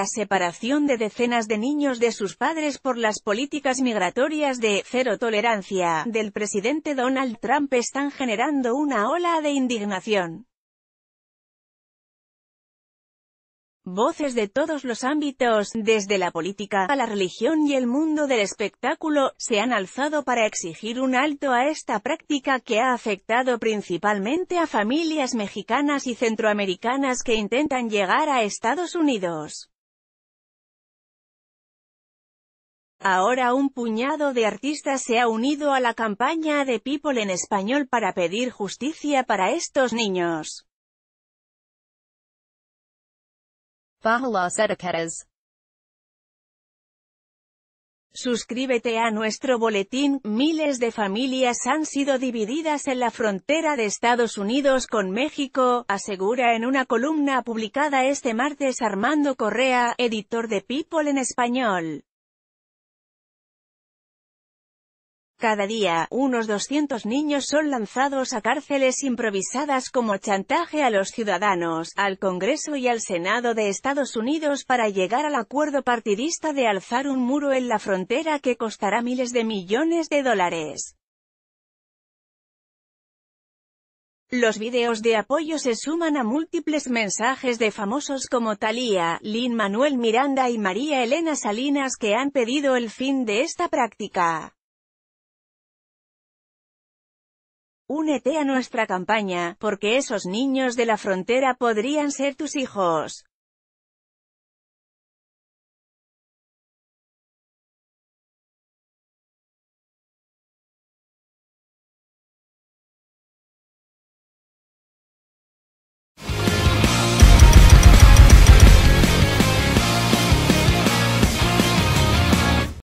la separación de decenas de niños de sus padres por las políticas migratorias de «cero tolerancia» del presidente Donald Trump están generando una ola de indignación. Voces de todos los ámbitos, desde la política a la religión y el mundo del espectáculo, se han alzado para exigir un alto a esta práctica que ha afectado principalmente a familias mexicanas y centroamericanas que intentan llegar a Estados Unidos. Ahora un puñado de artistas se ha unido a la campaña de People en español para pedir justicia para estos niños. Suscríbete a nuestro boletín, miles de familias han sido divididas en la frontera de Estados Unidos con México, asegura en una columna publicada este martes Armando Correa, editor de People en español. Cada día, unos 200 niños son lanzados a cárceles improvisadas como chantaje a los ciudadanos, al Congreso y al Senado de Estados Unidos para llegar al acuerdo partidista de alzar un muro en la frontera que costará miles de millones de dólares. Los videos de apoyo se suman a múltiples mensajes de famosos como Thalía, Lin-Manuel Miranda y María Elena Salinas que han pedido el fin de esta práctica. Únete a nuestra campaña, porque esos niños de la frontera podrían ser tus hijos.